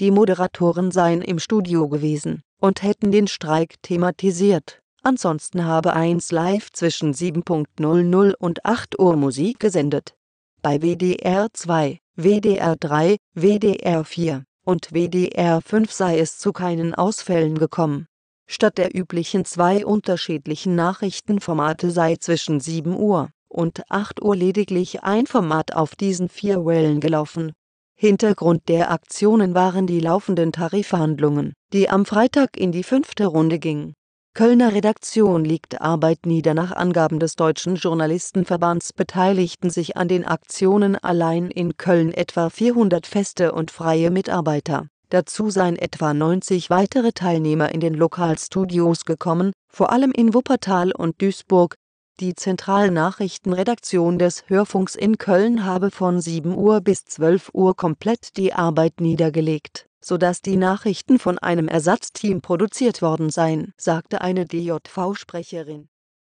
Die Moderatoren seien im Studio gewesen und hätten den Streik thematisiert. Ansonsten habe 1 Live zwischen 7.00 und 8 Uhr Musik gesendet. Bei WDR 2, WDR 3, WDR 4 und WDR 5 sei es zu keinen Ausfällen gekommen. Statt der üblichen zwei unterschiedlichen Nachrichtenformate sei zwischen 7 Uhr und 8 Uhr lediglich ein Format auf diesen vier Wellen gelaufen Hintergrund der Aktionen waren die laufenden Tarifverhandlungen, die am Freitag in die fünfte Runde gingen. Kölner Redaktion liegt Arbeit nieder. Nach Angaben des Deutschen Journalistenverbands beteiligten sich an den Aktionen allein in Köln etwa 400 feste und freie Mitarbeiter. Dazu seien etwa 90 weitere Teilnehmer in den Lokalstudios gekommen, vor allem in Wuppertal und Duisburg, die Zentralnachrichtenredaktion des Hörfunks in Köln habe von 7 Uhr bis 12 Uhr komplett die Arbeit niedergelegt, sodass die Nachrichten von einem Ersatzteam produziert worden seien, sagte eine DJV-Sprecherin